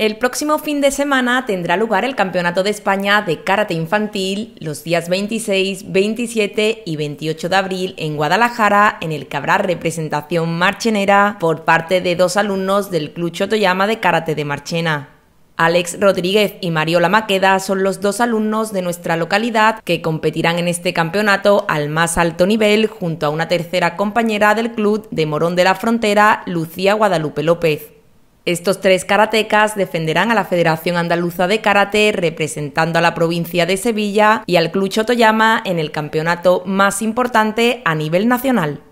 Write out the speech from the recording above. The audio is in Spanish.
El próximo fin de semana tendrá lugar el Campeonato de España de Karate Infantil los días 26, 27 y 28 de abril en Guadalajara, en el que habrá representación marchenera por parte de dos alumnos del Club Chotoyama de Karate de Marchena. Alex Rodríguez y Mariola Maqueda son los dos alumnos de nuestra localidad que competirán en este campeonato al más alto nivel junto a una tercera compañera del club de Morón de la Frontera, Lucía Guadalupe López. Estos tres karatecas defenderán a la Federación Andaluza de Karate representando a la provincia de Sevilla y al Club Chotoyama en el campeonato más importante a nivel nacional.